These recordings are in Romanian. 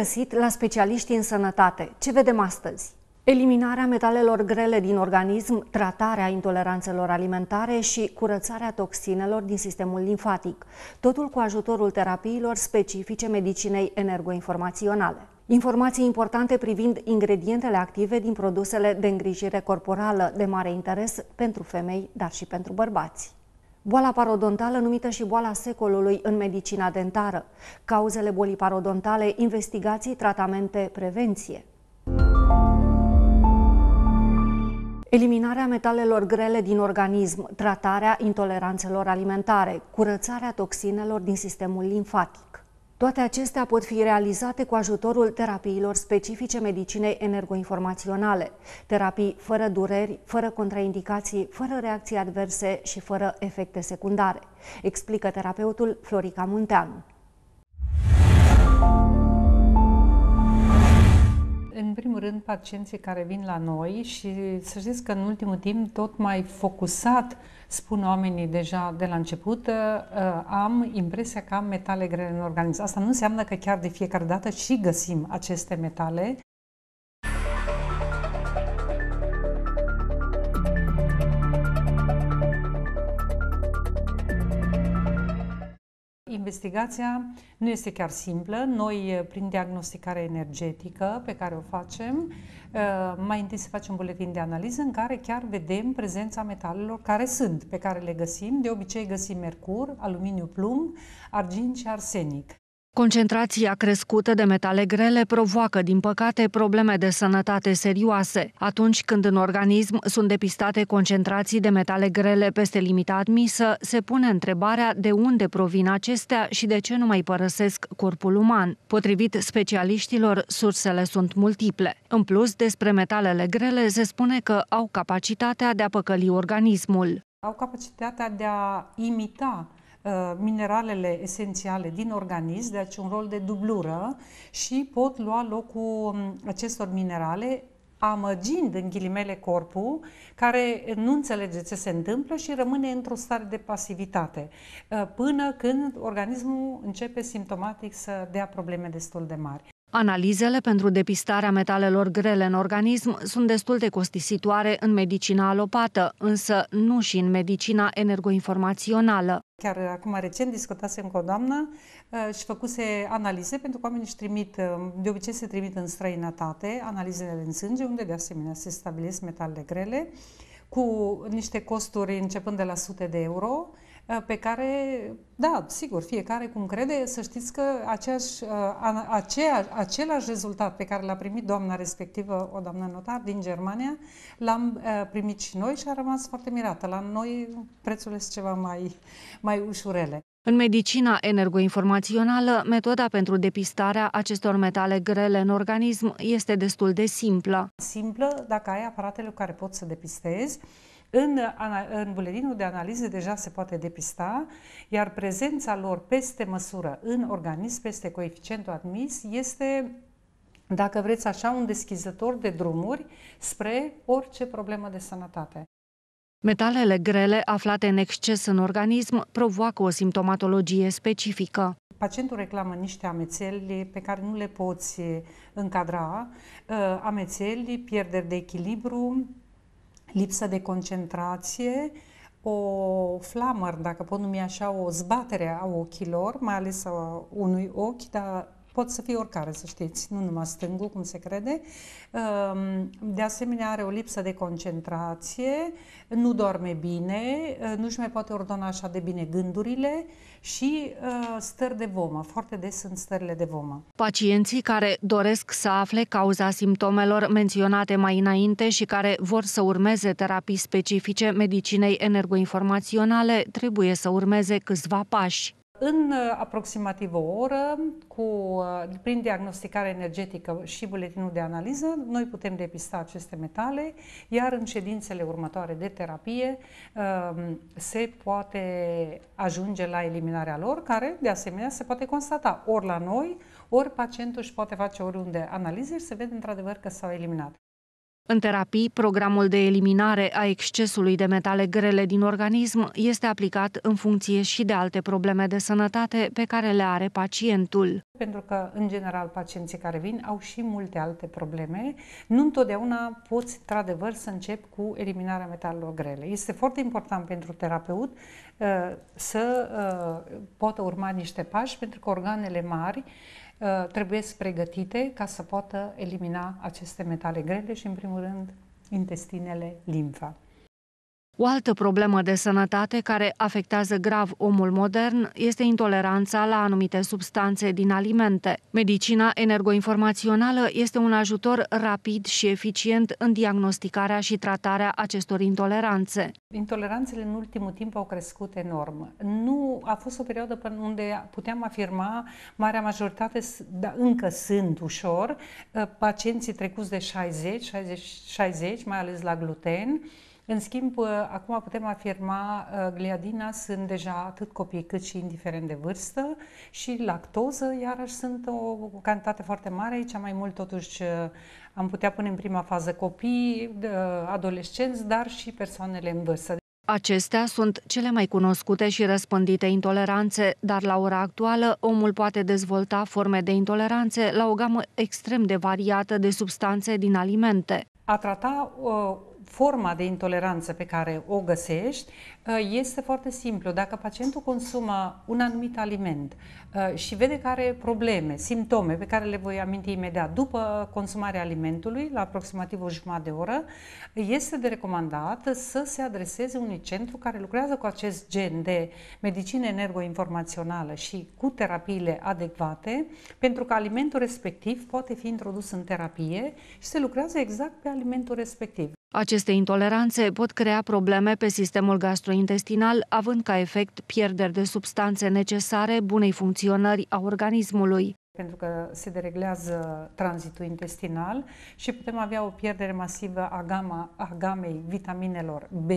găsit la specialiștii în sănătate. Ce vedem astăzi? Eliminarea metalelor grele din organism, tratarea intoleranțelor alimentare și curățarea toxinelor din sistemul limfatic, totul cu ajutorul terapiilor specifice medicinei energoinformaționale. Informații importante privind ingredientele active din produsele de îngrijire corporală de mare interes pentru femei, dar și pentru bărbați. Boala parodontală, numită și boala secolului în medicina dentară. Cauzele bolii parodontale, investigații, tratamente, prevenție. Eliminarea metalelor grele din organism, tratarea intoleranțelor alimentare, curățarea toxinelor din sistemul limfatic. Toate acestea pot fi realizate cu ajutorul terapiilor specifice medicinei energoinformaționale, terapii fără dureri, fără contraindicații, fără reacții adverse și fără efecte secundare, explică terapeutul Florica Munteanu. În primul rând, pacienții care vin la noi și să știți că în ultimul timp tot mai focusat spun oamenii deja de la început, uh, am impresia că am metale grele în organism. Asta nu înseamnă că chiar de fiecare dată și găsim aceste metale, investigația nu este chiar simplă. Noi, eh, prin diagnosticare energetică pe care o facem, eh, mai întâi se face un buletin de analiză în care chiar vedem prezența metalelor care sunt, pe care le găsim. De obicei găsim mercur, aluminiu plumb, argint și arsenic. Concentrația crescută de metale grele provoacă, din păcate, probleme de sănătate serioase. Atunci când în organism sunt depistate concentrații de metale grele peste limita admisă, se pune întrebarea de unde provin acestea și de ce nu mai părăsesc corpul uman. Potrivit specialiștilor, sursele sunt multiple. În plus, despre metalele grele se spune că au capacitatea de a păcăli organismul. Au capacitatea de a imita Uh, mineralele esențiale din organism, deci un rol de dublură și pot lua locul um, acestor minerale amăgind în ghilimele corpul, care nu înțelege ce se întâmplă și rămâne într-o stare de pasivitate, uh, până când organismul începe simptomatic să dea probleme destul de mari. Analizele pentru depistarea metalelor grele în organism sunt destul de costisitoare în medicina alopată, însă nu și în medicina energoinformațională. Chiar acum recent discutasem cu o doamnă uh, și făcuse analize pentru că oamenii își trimit, uh, de obicei se trimit în străinătate analizele în sânge, unde de asemenea se stabilesc metalele grele cu niște costuri începând de la sute de euro Eh, pe care, da, sigur, fiecare cum crede, să știți că aceeași, eh, aceea, același rezultat pe care l-a primit doamna respectivă, o doamnă notar din Germania, l-am eh, primit și noi și a rămas foarte mirată. La noi prețurile sunt ceva mai, mai ușurele. În medicina energoinformațională, metoda pentru depistarea acestor metale grele în organism este destul de simplă. Simplă dacă ai aparatele cu care poți să depistezi, în, în buletinul de analize deja se poate depista, iar prezența lor peste măsură în organism, peste coeficientul admis, este dacă vreți așa, un deschizător de drumuri spre orice problemă de sănătate. Metalele grele aflate în exces în organism provoacă o simptomatologie specifică. Pacientul reclamă niște amețeli pe care nu le poți încadra, ă, amețeli, pierderi de echilibru, lipsă de concentrație, o flamăr, dacă pot numi așa, o zbatere a ochilor, mai ales a unui ochi, dar Pot să fie oricare, să știți, nu numai stângul, cum se crede. Ehm, de asemenea, are o lipsă de concentrație, nu doarme bine, nu-și mai poate ordona așa de bine gândurile și stări de vomă. Foarte des sunt stările de vomă. Pacienții care doresc să afle cauza simptomelor menționate mai înainte și care vor să urmeze terapii specifice medicinei energoinformaționale trebuie să urmeze câțiva pași. În uh, aproximativ o oră, cu, uh, prin diagnosticare energetică și buletinul de analiză, noi putem depista aceste metale, iar în ședințele următoare de terapie um, se poate ajunge la eliminarea lor, care de asemenea se poate constata ori la noi, ori pacientul își poate face oriunde analize și se vede într-adevăr că s-au eliminat. În terapii, programul de eliminare a excesului de metale grele din organism este aplicat în funcție și de alte probleme de sănătate pe care le are pacientul. Pentru că, în general, pacienții care vin au și multe alte probleme. Nu întotdeauna poți, într-adevăr, să începi cu eliminarea metalelor grele. Este foarte important pentru terapeut uh, să uh, poată urma niște pași, pentru că organele mari Uh, trebuie pregătite ca să poată elimina aceste metale grele și, în primul rând, intestinele, limfa. O altă problemă de sănătate care afectează grav omul modern este intoleranța la anumite substanțe din alimente. Medicina energoinformațională este un ajutor rapid și eficient în diagnosticarea și tratarea acestor intoleranțe. Intoleranțele în ultimul timp au crescut enorm. Nu a fost o perioadă până unde puteam afirma marea majoritate, dar încă sunt ușor, pacienții trecuți de 60, 60, 60 mai ales la gluten, în schimb, uh, acum putem afirma uh, gliadina sunt deja atât copii cât și indiferent de vârstă și lactoză, iarăși sunt o cantitate foarte mare, cea mai mult totuși uh, am putea pune în prima fază copii, adolescenți, dar și persoanele în vârstă. Acestea sunt cele mai cunoscute și răspândite intoleranțe, dar la ora actuală omul poate dezvolta forme de intoleranțe la o gamă extrem de variată de substanțe din alimente. A trata forma de intoleranță pe care o găsești uh, este foarte simplu. Dacă pacientul consumă un anumit aliment uh, și vede că are probleme, simptome pe care le voi aminti imediat după consumarea alimentului, la aproximativ o jumătate de oră, este de recomandat să se adreseze unui centru care lucrează cu acest gen de medicină energoinformațională și cu terapiile adecvate, pentru că alimentul respectiv poate fi introdus în terapie și se lucrează exact pe alimentul respectiv. Aceste intoleranțe pot crea probleme pe sistemul gastrointestinal, având ca efect pierderi de substanțe necesare bunei funcționări a organismului. Pentru că se dereglează tranzitul intestinal și putem avea o pierdere masivă a, gama, a gamei vitaminelor B,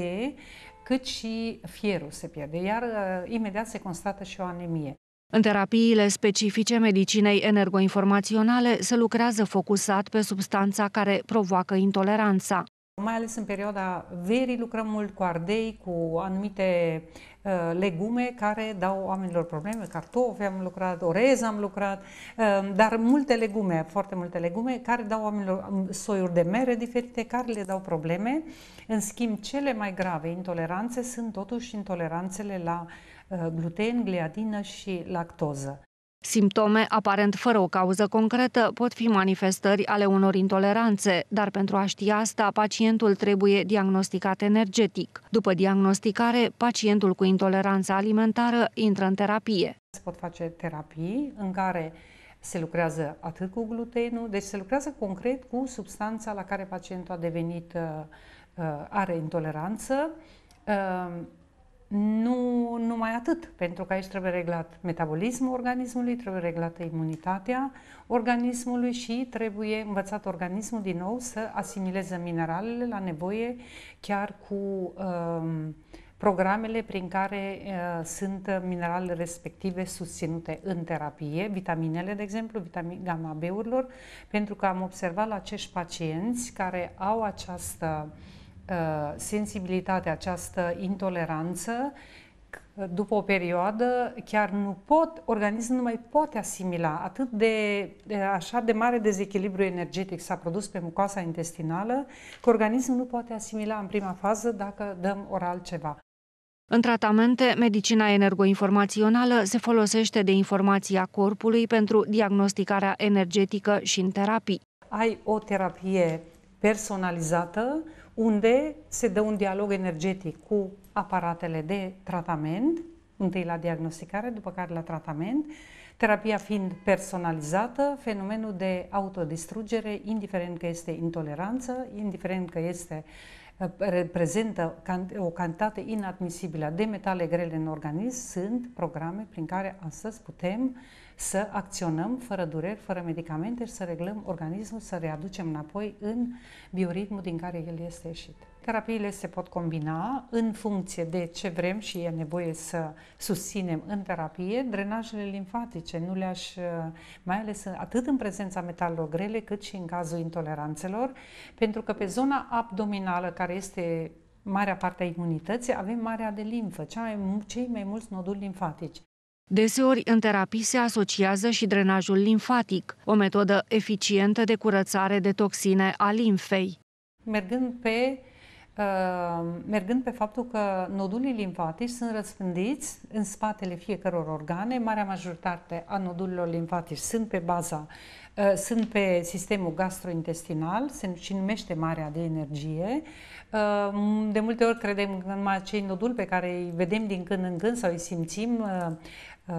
cât și fierul se pierde, iar uh, imediat se constată și o anemie. În terapiile specifice medicinei energoinformaționale se lucrează focusat pe substanța care provoacă intoleranța. Mai ales în perioada verii lucrăm mult cu ardei, cu anumite uh, legume care dau oamenilor probleme, cartofi am lucrat, orez am lucrat, uh, dar multe legume, foarte multe legume, care dau oamenilor um, soiuri de mere diferite, care le dau probleme. În schimb, cele mai grave intoleranțe sunt totuși intoleranțele la uh, gluten, gliadină și lactoză. Simptome, aparent fără o cauză concretă, pot fi manifestări ale unor intoleranțe, dar pentru a ști asta, pacientul trebuie diagnosticat energetic. După diagnosticare, pacientul cu intoleranță alimentară intră în terapie. Se pot face terapii în care se lucrează atât cu glutenul, deci se lucrează concret cu substanța la care pacientul a devenit, uh, uh, are intoleranță, uh, nu numai atât, pentru că aici trebuie reglat metabolismul organismului, trebuie reglată imunitatea organismului și trebuie învățat organismul din nou să asimileze mineralele la nevoie chiar cu um, programele prin care uh, sunt mineralele respective susținute în terapie, vitaminele, de exemplu, vitamina gamma B-urilor, pentru că am observat la acești pacienți care au această uh, Uh, sensibilitatea, această intoleranță, după o perioadă chiar nu pot, organismul nu mai poate asimila. Atât de, de așa de mare dezechilibru energetic s-a produs pe mucoasa intestinală, că organismul nu poate asimila în prima fază dacă dăm oral ceva. În tratamente, medicina energoinformațională se folosește de informația corpului pentru diagnosticarea energetică și în terapii. Ai o terapie personalizată, unde se dă un dialog energetic cu aparatele de tratament, întâi la diagnosticare, după care la tratament, terapia fiind personalizată, fenomenul de autodistrugere, indiferent că este intoleranță, indiferent că este uh, reprezintă o cantitate inadmisibilă de metale grele în organism, sunt programe prin care astăzi putem să acționăm fără dureri, fără medicamente și să reglăm organismul, să readucem înapoi în bioritmul din care el este ieșit. Terapiile se pot combina în funcție de ce vrem și e nevoie să susținem în terapie. Drenajele limfatice nu le-aș, mai ales atât în prezența metalelor grele, cât și în cazul intoleranțelor, pentru că pe zona abdominală, care este marea parte a imunității, avem marea de limfă, cea mai, cei mai mulți noduri limfatici. Deseori, în terapii se asociază și drenajul limfatic, o metodă eficientă de curățare de toxine a limfei. Mergând pe, uh, mergând pe faptul că nodulii limfatici sunt răspândiți în spatele fiecăror organe, marea majoritate a nodulilor limfatici sunt pe baza, uh, sunt pe sistemul gastrointestinal, se și numește marea de energie. Uh, de multe ori credem că numai cei noduli pe care îi vedem din când în când sau îi simțim uh, Uh,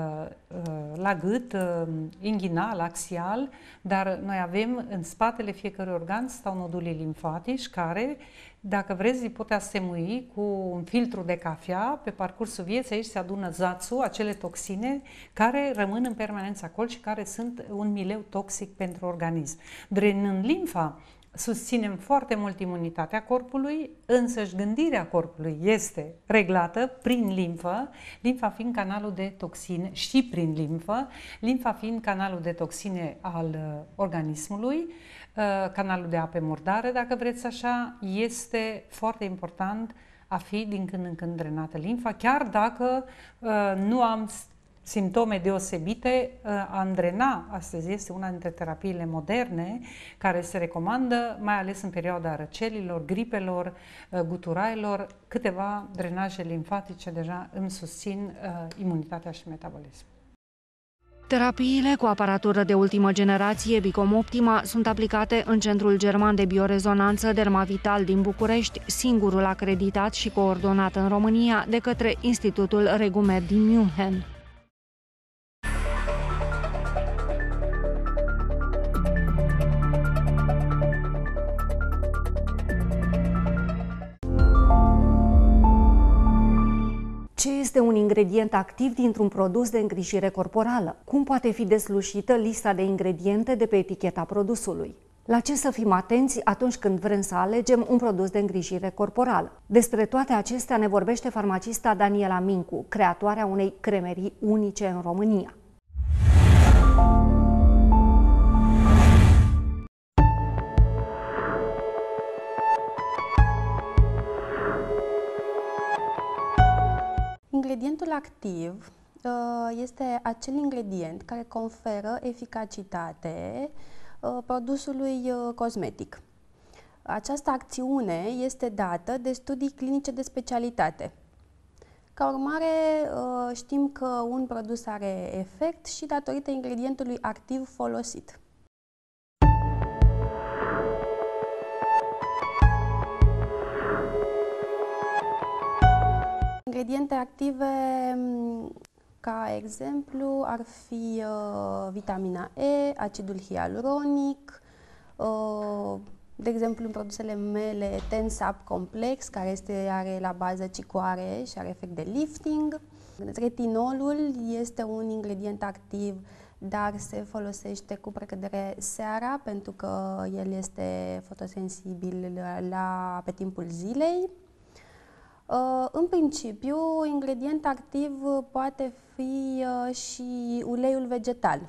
uh, la gât, uh, inghinal, axial, dar noi avem în spatele fiecărui organ stau nodulii limfatici care, dacă vreți, îi pot asemui cu un filtru de cafea. Pe parcursul vieții aici se adună zațu, acele toxine care rămân în permanență acolo și care sunt un mileu toxic pentru organism. Drenând limfa, susținem foarte mult imunitatea corpului, și gândirea corpului este reglată prin limfă, limfa fiind canalul de toxine și prin limfă, limfa fiind canalul de toxine al uh, organismului, uh, canalul de ape murdare, dacă vreți așa, este foarte important a fi din când în când drenată limfa, chiar dacă uh, nu am simptome deosebite, uh, andrena astăzi este una dintre terapiile moderne care se recomandă, mai ales în perioada răcelilor, gripelor, uh, guturailor, câteva drenaje limfatice deja îmi susțin uh, imunitatea și metabolismul. Terapiile cu aparatură de ultimă generație Bicom Optima sunt aplicate în Centrul German de Biorezonanță Dermavital din București, singurul acreditat și coordonat în România de către Institutul Regumer din München. este un ingredient activ dintr-un produs de îngrijire corporală? Cum poate fi deslușită lista de ingrediente de pe eticheta produsului? La ce să fim atenți atunci când vrem să alegem un produs de îngrijire corporală? Despre toate acestea ne vorbește farmacista Daniela Mincu, creatoarea unei cremerii unice în România. Ingredientul activ uh, este acel ingredient care conferă eficacitate uh, produsului uh, cosmetic. Această acțiune este dată de studii clinice de specialitate. Ca urmare, știm că un produs are efect și datorită ingredientului activ folosit. Ingrediente active, mm, ca exemplu, ar fi uh, vitamina E, acidul hialuronic, uh, de exemplu, în produsele mele, Tensap Complex, care este, are la bază cicoare și are efect de lifting. Retinolul este un ingredient activ, dar se folosește cu precădere seara, pentru că el este fotosensibil la, la pe timpul zilei. Uh, în principiu, ingredient activ uh, poate fi uh, și uleiul vegetal,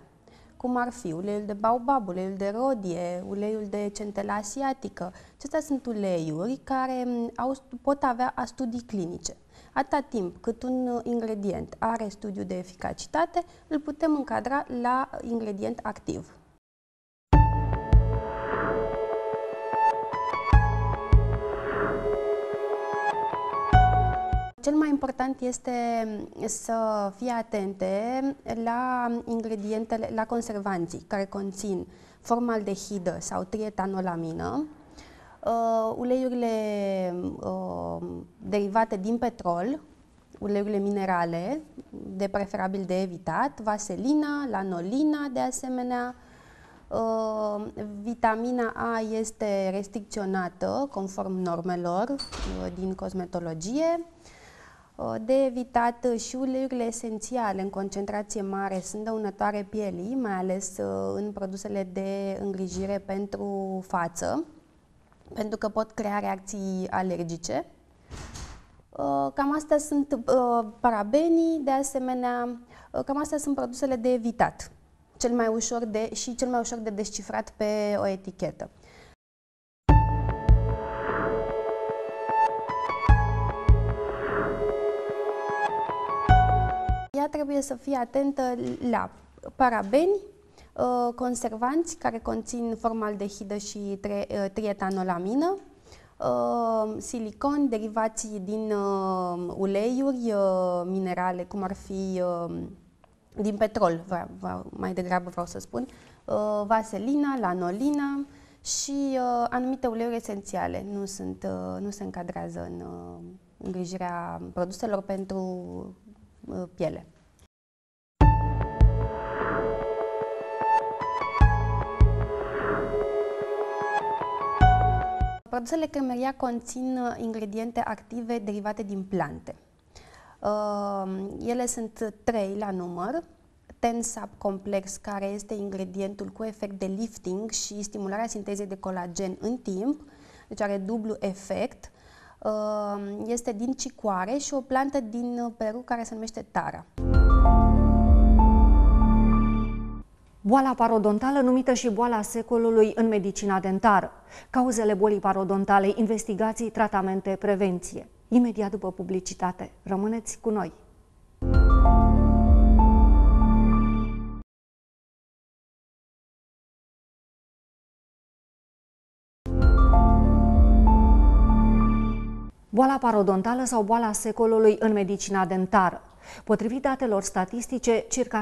cum ar fi uleiul de baobab, uleiul de rodie, uleiul de centela asiatică. Acestea sunt uleiuri care um, au, pot avea studii clinice. Atâta timp cât un ingredient are studiu de eficacitate, îl putem încadra la ingredient activ. Cel mai important este să fie atente la ingredientele, la conservanții care conțin formaldehidă sau trietanolamină, uh, uleiurile uh, derivate din petrol, uleiurile minerale, de preferabil de evitat, vaselina, lanolina de asemenea, Uh, vitamina A este restricționată conform normelor uh, din cosmetologie. Uh, de evitat uh, și uleiurile esențiale în concentrație mare sunt dăunătoare pielii, mai ales uh, în produsele de îngrijire pentru față, pentru că pot crea reacții alergice. Cam astea sunt parabenii, de asemenea, cam astea sunt produsele de evitat cel mai ușor de, și cel mai ușor de descifrat pe o etichetă. ea trebuie să fie atentă la parabeni, uh, conservanți care conțin formaldehidă și uh, trietanolamină, uh, silicon, derivații din uleiuri minerale, cum ar fi din petrol, mai degrabă vreau să spun, vaselina, lanolina și anumite uleiuri esențiale. Nu, sunt, nu se încadrează în îngrijirea produselor pentru piele. Produsele Cremeria conțin uh, ingrediente active derivate din plante. Uh, ele sunt trei la număr. Tensap complex, care este ingredientul cu efect de lifting și stimularea sintezei de colagen în timp, deci are dublu efect. Uh, este din cicoare și o plantă din Peru care se numește Tara. Boala parodontală, numită și boala secolului în medicina dentară. Cauzele bolii parodontale, investigații, tratamente, prevenție. Imediat după publicitate. Rămâneți cu noi! Boala parodontală sau boala secolului în medicina dentară. Potrivit datelor statistice, circa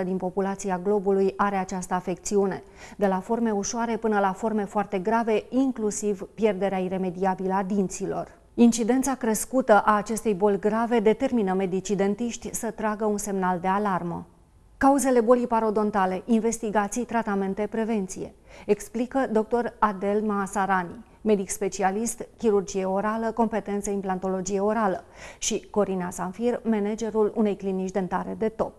70% din populația globului are această afecțiune, de la forme ușoare până la forme foarte grave, inclusiv pierderea iremediabilă a dinților. Incidența crescută a acestei boli grave determină medicii dentiști să tragă un semnal de alarmă. Cauzele bolii parodontale, investigații, tratamente, prevenție, explică dr. Adel Maasarani, medic specialist, chirurgie orală, competență implantologie orală și Corina Sanfir, managerul unei clinici dentare de top.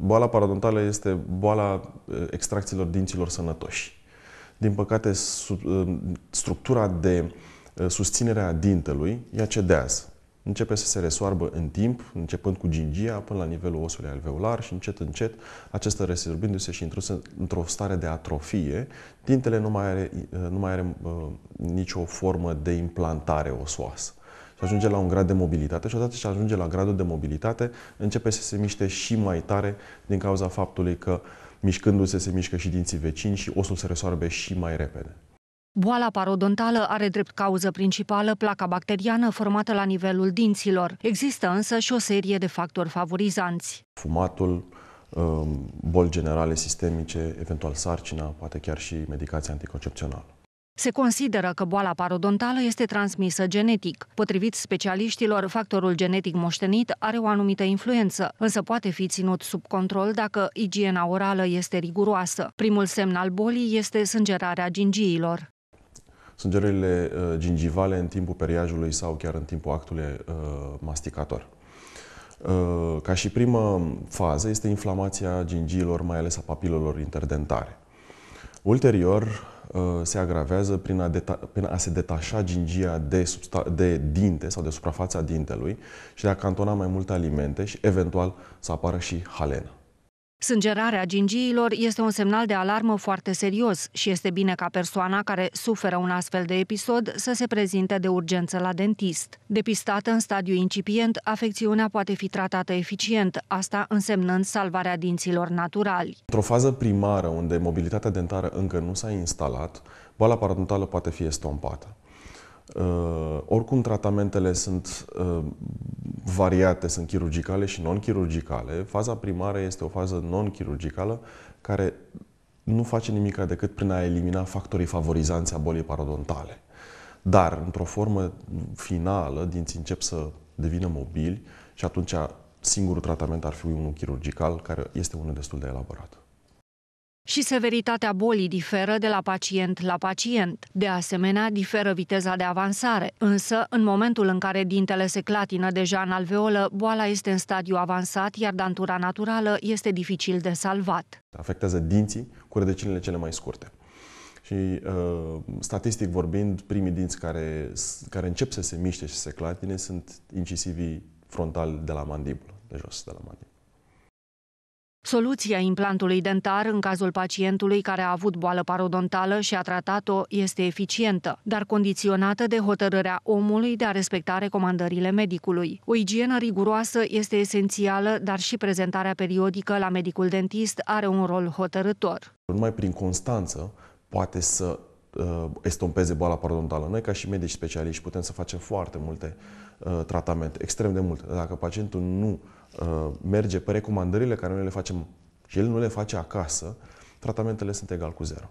Boala parodontală este boala eh, extracțiilor dinților sănătoși. Din păcate, eh, structura de Eh, susținerea dintelui, ea cedează. Începe să se resoarbă în timp, începând cu gingia până la nivelul osului alveolar și încet, încet, acesta resorbindu-se și într-o stare de atrofie, dintele nu mai are, eh, nu mai are uh, nicio formă de implantare osoasă și ajunge la un grad de mobilitate și odată ce ajunge la gradul de mobilitate, începe să se miște și mai tare din cauza faptului că mișcându-se se mișcă și dinții vecini și osul se resoarbe și mai repede. Boala parodontală are drept cauză principală placa bacteriană formată la nivelul dinților. Există însă și o serie de factori favorizanți. Fumatul, um, boli generale sistemice, eventual sarcina, poate chiar și medicația anticoncepțională. Se consideră că boala parodontală este transmisă genetic. Potrivit specialiștilor, factorul genetic moștenit are o anumită influență, însă poate fi ținut sub control dacă igiena orală este riguroasă. Primul semn al bolii este sângerarea gingiilor sângerările uh, gingivale în timpul periajului sau chiar în timpul actului uh, masticator. Uh, ca și primă fază este inflamația gingiilor, mai ales a papilelor interdentare. Ulterior, se agravează prin a, deta- prin a se detașa gingia de, de dinte sau de suprafața dintelui și de a cantona mai multe alimente și eventual să apară și halena. Sângerarea gingiilor este un semnal de alarmă foarte serios și este bine ca persoana care suferă un astfel de episod să se prezinte de urgență la dentist. Depistată în stadiu incipient, afecțiunea poate fi tratată eficient, asta însemnând salvarea dinților naturali. Într-o fază primară, unde mobilitatea dentară încă nu s-a instalat, boala parodontală poate fi estompată. Uh, oricum, tratamentele sunt uh, variate, sunt chirurgicale și non-chirurgicale. Faza primară este o fază non-chirurgicală care nu face nimic decât prin a elimina factorii favorizanți a bolii parodontale. Dar, într-o formă finală, dinții încep să devină mobili și atunci singurul tratament ar fi unul chirurgical, care este unul destul de elaborat și severitatea bolii diferă de la pacient la pacient. De asemenea, diferă viteza de avansare, însă, în momentul în care dintele se clatină deja în alveolă, boala este în stadiu avansat, iar dantura naturală este dificil de salvat. Afectează dinții cu rădăcinile cele mai scurte. Și uh, statistic vorbind, primii dinți care, care încep să se miște și să se clatine sunt incisivii frontal de la mandibulă, de jos de la mandibulă. Soluția implantului dentar în cazul pacientului care a avut boală parodontală și a tratat-o este eficientă, dar condiționată de hotărârea omului de a respecta recomandările medicului. O igienă riguroasă este esențială, dar și prezentarea periodică la medicul dentist are un rol hotărător. Numai prin constanță poate să uh, estompeze boala parodontală. Noi, ca și medici specialiști, putem să facem foarte multe uh, tratamente, extrem de multe. Dacă pacientul nu Uh, merge pe recomandările care noi le facem și el nu le face acasă, tratamentele sunt egal cu zero.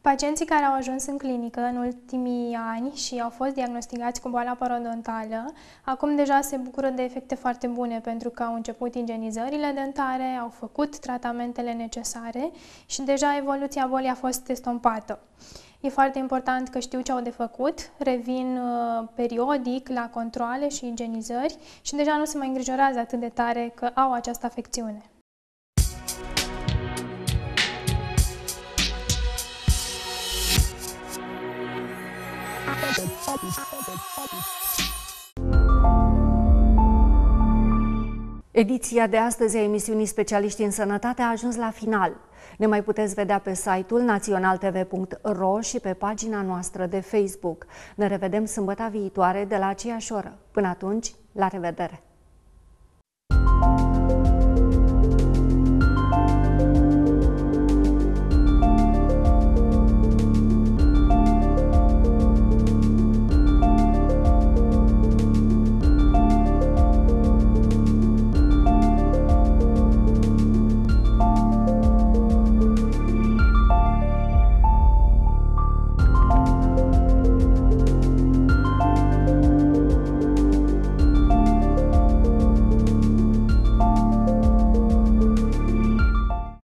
Pacienții care au ajuns în clinică în ultimii ani și au fost diagnosticați cu boala parodontală, acum deja se bucură de efecte foarte bune pentru că au început igienizările dentare, au făcut tratamentele necesare și deja evoluția bolii a fost estompată. E foarte important că știu ce au de făcut, revin uh, periodic la controle și igienizări și deja nu se mai îngrijorează atât de tare că au această afecțiune. Ediția de astăzi a emisiunii Specialiști în Sănătate a ajuns la final. Ne mai puteți vedea pe site-ul naționaltv.ro și pe pagina noastră de Facebook. Ne revedem sâmbăta viitoare de la aceeași oră. Până atunci, la revedere!